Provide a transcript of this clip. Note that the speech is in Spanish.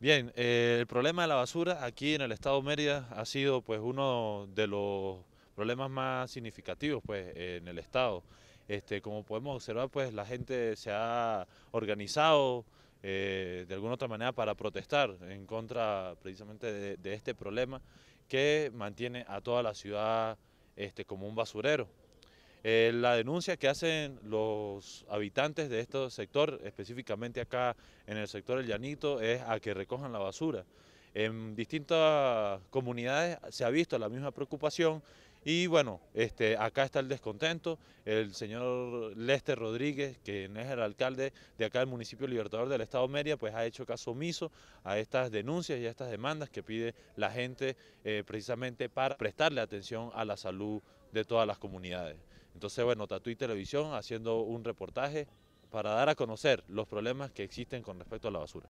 Bien, eh, el problema de la basura aquí en el estado Mérida ha sido pues uno de los problemas más significativos pues en el estado. Este, como podemos observar pues la gente se ha organizado eh, de alguna otra manera para protestar en contra precisamente de, de este problema que mantiene a toda la ciudad este, como un basurero. Eh, la denuncia que hacen los habitantes de este sector, específicamente acá en el sector El Llanito, es a que recojan la basura. En distintas comunidades se ha visto la misma preocupación y bueno, este, acá está el descontento. El señor Lester Rodríguez, que es el alcalde de acá del municipio Libertador del Estado Mérida, pues ha hecho caso omiso a estas denuncias y a estas demandas que pide la gente eh, precisamente para prestarle atención a la salud de todas las comunidades. Entonces, bueno, Tatuí Televisión haciendo un reportaje para dar a conocer los problemas que existen con respecto a la basura.